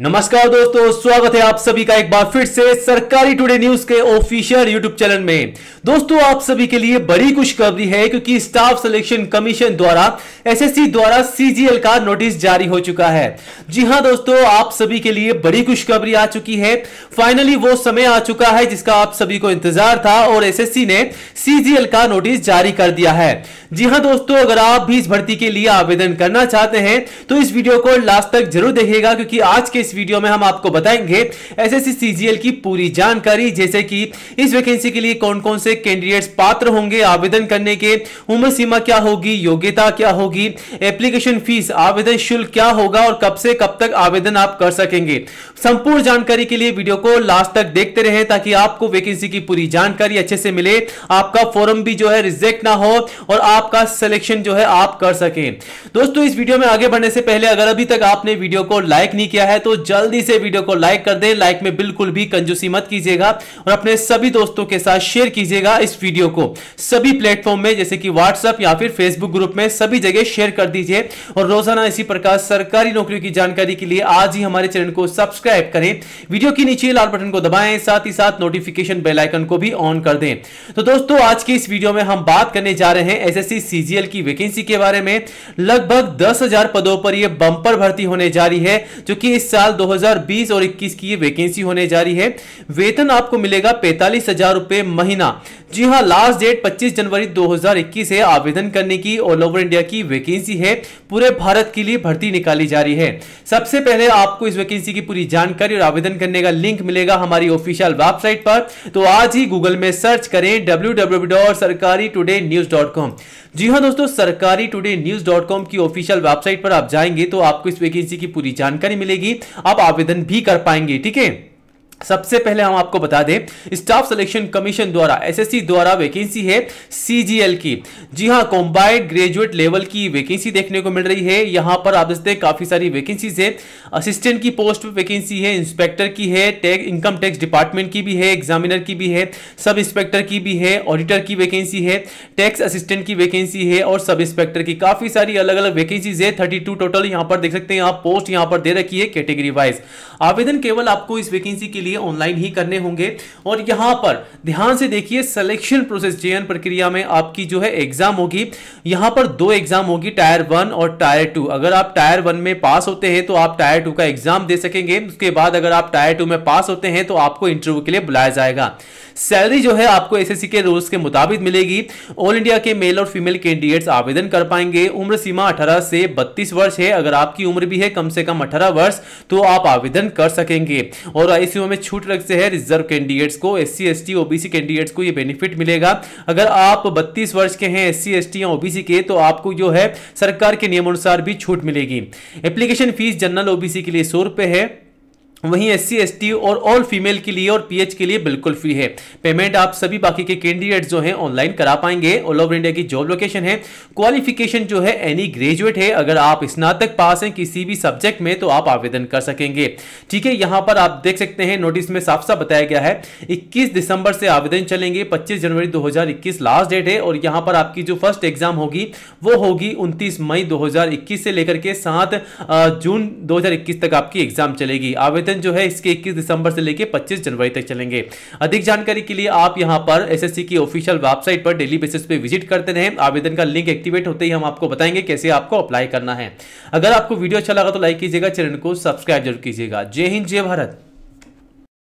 नमस्कार दोस्तों स्वागत है आप सभी का एक बार फिर से सरकारी टुडे न्यूज के ऑफिशियल यूट्यूब चैनल में दोस्तों आप सभी के लिए बड़ी खुशखबरी है क्योंकि स्टाफ सिलेक्शन कमीशन द्वारा एसएससी द्वारा सीजीएल का नोटिस जारी हो चुका है जी हां दोस्तों आप सभी के लिए बड़ी खुशखबरी आ चुकी है फाइनली वो समय आ चुका है जिसका आप सभी को इंतजार था और एस ने सीजीएल का नोटिस जारी कर दिया है जी हाँ दोस्तों अगर आप भी इस भर्ती के लिए आवेदन करना चाहते हैं तो इस वीडियो को लास्ट तक जरूर देखिएगा क्योंकि आज के इस वीडियो में हम आपको बताएंगे एस एस की पूरी जानकारी जैसे कि इस वैकेंसी के लिए कौन कौन से कैंडिडेट्स पात्र होंगे आवेदन करने के उम्र सीमा क्या होगी योग्यता क्या होगी एप्लीकेशन फीस आवेदन शुल्क क्या होगा और कब से कब तक आवेदन आप कर सकेंगे संपूर्ण जानकारी के लिए वीडियो को लास्ट तक देखते रहे ताकि आपको वैकेंसी की पूरी जानकारी अच्छे से मिले आपका फॉरम भी जो है रिजेक्ट ना हो और आपका सिलेक्शन जो है आप कर सके दोस्तों इस वीडियो में आगे बढ़ने से पहले अगर अभी तक आपने वीडियो को लाइक नहीं किया है तो जल्दी से वीडियो को लाइक कर दें लाइक में बिल्कुल भी कंजूसी मत कीजिएगा और अपने सभी दोस्तों के साथ शेयर कीजिएगा इस वीडियो को सभी प्लेटफॉर्म में जैसे कि व्हाट्सएप या फिर फेसबुक ग्रुप में सभी जगह शेयर कर दीजिए और रोजाना इसी प्रकार सरकारी नौकरियों की जानकारी के लिए आज ही हमारे चैनल को सब्सक्राइब करें वीडियो के नीचे लाल बटन को दबाएं साथ ही साथ नोटिफिकेशन बेल आइकन को भी ऑन कर दें तो दोस्तों आज की इस वीडियो में हम बात करने जा रहे हैं एसएससी सीजीएल की वैकेंसी के बारे में लगभग दस हजार पदों पर यह बंपर भर्ती होने जा रही है जो कि इस साल 2020 और 21 की ये वैकेंसी होने जा रही है वेतन आपको मिलेगा पैंतालीस हजार रुपए महीना जी हाँ लास्ट डेट 25 जनवरी 2021 है आवेदन करने की ऑल ओवर इंडिया की वैकेंसी है पूरे भारत के लिए भर्ती निकाली जा रही है सबसे पहले आपको इस वैकेंसी की पूरी जानकारी और आवेदन करने का लिंक मिलेगा हमारी ऑफिशियल वेबसाइट पर तो आज ही गूगल में सर्च करें W Sarkari today news dot com जी हाँ दोस्तों Sarkari today news dot com की ऑफिशियल वेबसाइट पर आप जाएंगे तो आपको इस वैकेंसी की पूरी जानकारी मिलेगी आप आवेदन भी कर पाएंगे ठीक है सबसे पहले हम आपको बता दें स्टाफ सिलेक्शन कमीशन द्वारा एसएससी द्वारा वैकेंसी है सीजीएल की जी हां कॉम्बाइंड ग्रेजुएट लेवल की वैकेंसी देखने को मिल रही है यहां पर आप देखते हैं काफी सारी वैकेंसीज है असिस्टेंट की पोस्ट पर वैकेंसी है इंस्पेक्टर की है टैग इनकम टैक्स डिपार्टमेंट की भी है एग्जामिनर की भी है सब इंस्पेक्टर की भी है ऑडिटर की वैकेंसी है टैक्स असिस्टेंट की वैकेंसी है और सब इंस्पेक्टर की काफी सारी अलग अलग वैकेंसीज है थर्टी टोटल यहां पर देख सकते हैं आप पोस्ट यहां पर दे रखी है कैटेगरी वाइज आवेदन केवल आपको इस वैकेंसी के लिए लिए ऑनलाइन ही करने होंगे और यहां पर ध्यान से देखिए सिलेक्शन प्रोसेस चयन प्रक्रिया में आपकी जो है एग्जाम होगी यहां पर दो एग्जाम होगी टायर वन और टायर टू अगर आप टायर वन में पास होते हैं तो आप टायर टू का एग्जाम दे सकेंगे उसके बाद अगर आप टायर टू में पास होते हैं तो आपको इंटरव्यू के लिए बुलाया जाएगा सैलरी जो है आपको एसएससी के रूल्स के मुताबिक मिलेगी ऑल इंडिया के मेल और फीमेल कैंडिडेट्स आवेदन कर पाएंगे उम्र सीमा 18 से 32 वर्ष है अगर आपकी उम्र भी है कम से कम 18 वर्ष तो आप आवेदन कर सकेंगे और इस उम्र में छूट लग से है रिजर्व कैंडिडेट्स को S C S T OBC candidates को ये बेनिफिट मिलेगा अगर आप बत्तीस वर्ष के हैं एस सी एस टी या ओबीसी के तो आपको जो है सरकार के नियमानुसार भी छूट मिलेगी एप्लीकेशन फीस जनरल ओबीसी के लिए सौ रुपए है वहीं एस सी और ऑल फीमेल के लिए और पीएच के लिए बिल्कुल फ्री है पेमेंट आप सभी बाकी के कैंडिडेट जो हैं ऑनलाइन करा पाएंगे ऑल ओवर इंडिया की जॉब लोकेशन है क्वालिफिकेशन जो है एनी ग्रेजुएट है अगर आप स्नातक पास हैं किसी भी सब्जेक्ट में तो आप आवेदन कर सकेंगे ठीक है यहां पर आप देख सकते हैं नोटिस में साफ साफ बताया गया है इक्कीस दिसंबर से आवेदन चलेंगे पच्चीस जनवरी दो लास्ट डेट है और यहां पर आपकी जो फर्स्ट एग्जाम होगी वो होगी उनतीस मई दो से लेकर के सात जून दो तक आपकी एग्जाम चलेगी आवेदन आवेदन जो है इसके इक्कीस दिसंबर से लेकर पच्चीस जनवरी तक चलेंगे अधिक जानकारी के लिए आप यहाँ पर एसएससी की ऑफिशियल वेबसाइट पर डेली बेसिस पे विजिट करते रहें आवेदन का लिंक एक्टिवेट होते ही हम आपको बताएंगे कैसे आपको अप्लाई करना है अगर आपको वीडियो अच्छा लगा तो लाइक कीजिएगा चैनल को सब्सक्राइब जरूर कीजिएगा जय हिंद जय भारत